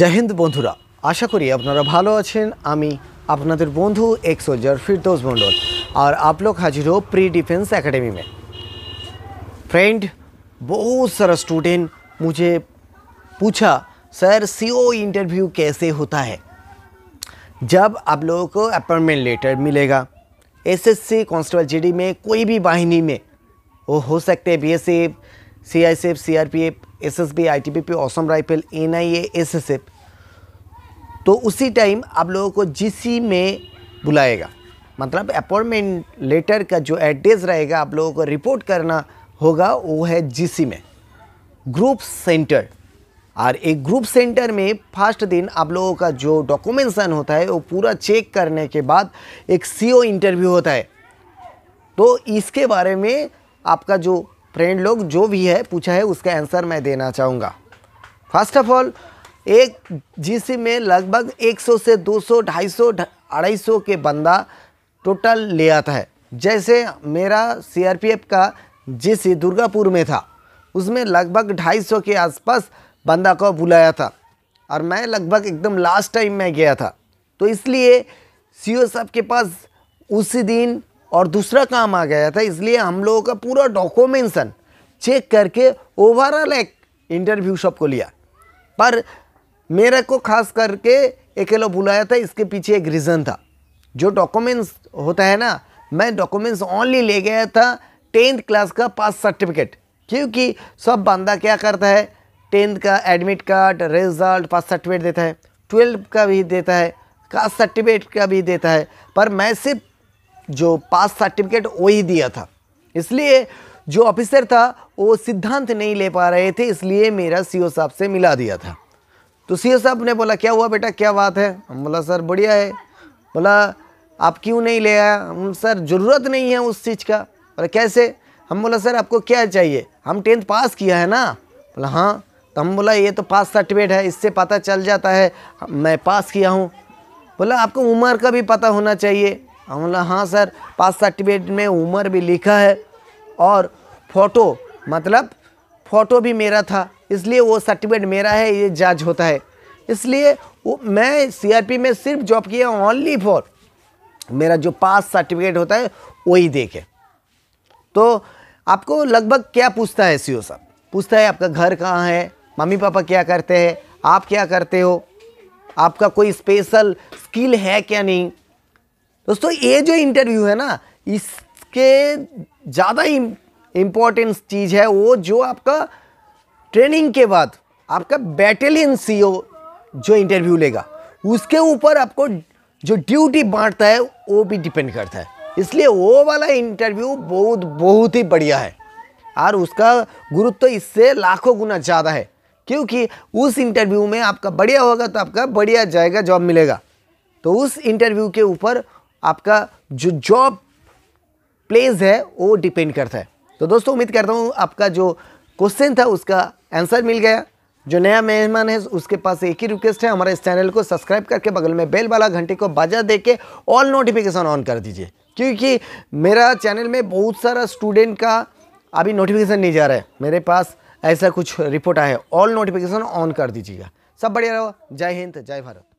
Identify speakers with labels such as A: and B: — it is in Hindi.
A: জয় बंधुरा आशा करी अपनारा भलो ভালো আছেন আমি আপনাদের বন্ধু এক সোলজার फिरदौस मंडल और आप लोग हाजिर हो प्री डिफेंस एकेडमी में फ्रेंड बहुत सारा स्टूडेंट मुझे पूछा सर सीओ इंटरव्यू कैसे होता है जब आप लोगों को अपॉइंटमेंट लेटर मिलेगा एसएससी कांस्टेबल जीडी में कोई भी वाहिनी में वो हो सकते हैं BSF CISF CRPF S S B I T B P Assam rifle N I S S F तो उसी टाइम आप लोगों को जी सी में बुलाएगा मतलब अपॉइंटमेंट लेटर का जो एड्रेस रहेगा आप लोगों को रिपोर्ट करना होगा वो है जी सी में ग्रुप सेंटर और एक ग्रुप सेंटर में फर्स्ट दिन आप लोगों का जो डॉक्यूमेंसन होता है वो पूरा चेक करने के बाद एक सी ओ इंटरव्यू होता है तो इसके बारे में आपका जो फ्रेंड लोग जो भी है पूछा है उसका आंसर मैं देना चाहूँगा फर्स्ट ऑफ ऑल एक जीसी में लगभग 100 से 200 250 250 के बंदा टोटल ले आता है जैसे मेरा सीआरपीएफ का जीसी दुर्गापुर में था उसमें लगभग 250 के आसपास बंदा को बुलाया था और मैं लगभग एकदम लास्ट टाइम में गया था तो इसलिए सी साहब के पास उसी दिन और दूसरा काम आ गया था इसलिए हम लोगों का पूरा डॉक्यूमेंसन चेक करके ओवरऑल एक इंटरव्यू सब को लिया पर मेरे को खास करके अकेलो बुलाया था इसके पीछे एक रीज़न था जो डॉक्यूमेंट्स होता है ना मैं डॉक्यूमेंट्स ओनली ले गया था टेंथ क्लास का पास सर्टिफिकेट क्योंकि सब बंदा क्या करता है टेंथ का admit card result pass certificate देता है ट्वेल्थ का भी देता है कास्ट सर्टिफिकेट का भी देता है पर मैं सिर्फ जो पास सर्टिफिकेट वही दिया था इसलिए जो ऑफिसर था वो सिद्धांत नहीं ले पा रहे थे इसलिए मेरा सीओ साहब से मिला दिया था तो सीओ साहब ने बोला क्या हुआ बेटा क्या बात है हम बोला सर बढ़िया है बोला आप क्यों नहीं ले आया हम सर ज़रूरत नहीं है उस चीज़ का बोला कैसे हम बोला सर आपको क्या चाहिए हम टेंथ पास किया है ना बोला हाँ तो हम बोला ये तो पास सर्टिफिकेट है इससे पता चल जाता है मैं पास किया हूँ बोला आपको उम्र का भी पता होना चाहिए हम बोला हाँ सर पास सर्टिफिकेट में उम्र भी लिखा है और फ़ोटो मतलब फ़ोटो भी मेरा था इसलिए वो सर्टिफिकेट मेरा है ये जज होता है इसलिए वो मैं सीआरपी में सिर्फ जॉब किया ओनली फॉर मेरा जो पास सर्टिफिकेट होता है वही देखे तो आपको लगभग क्या पूछता है सी साहब पूछता है आपका घर कहाँ है मम्मी पापा क्या करते हैं आप क्या करते हो आपका कोई स्पेशल स्किल है क्या नहीं दोस्तों ये जो इंटरव्यू है ना इसके ज़्यादा इम्पोर्टेंस चीज़ है वो जो आपका ट्रेनिंग के बाद आपका बैटेलियन सी e जो इंटरव्यू लेगा उसके ऊपर आपको जो ड्यूटी बांटता है वो भी डिपेंड करता है इसलिए वो वाला इंटरव्यू बहुत बहुत ही बढ़िया है और उसका गुरुत्व तो इससे लाखों गुना ज़्यादा है क्योंकि उस इंटरव्यू में आपका बढ़िया होगा तो आपका बढ़िया जाएगा जॉब मिलेगा तो उस इंटरव्यू के ऊपर आपका जो जॉब प्लेस है वो डिपेंड करता है तो दोस्तों उम्मीद करता हूँ आपका जो क्वेश्चन था उसका आंसर मिल गया जो नया मेहमान है उसके पास एक ही रिक्वेस्ट है हमारे इस चैनल को सब्सक्राइब करके बगल में बेल वाला घंटे को बाजा दे के ऑल नोटिफिकेशन ऑन कर दीजिए क्योंकि मेरा चैनल में बहुत सारा स्टूडेंट का अभी नोटिफिकेशन नहीं जा रहा है मेरे पास ऐसा कुछ रिपोर्ट आया है ऑल नोटिफिकेशन ऑन कर दीजिएगा सब बढ़िया रहो जय हिंद जय भारत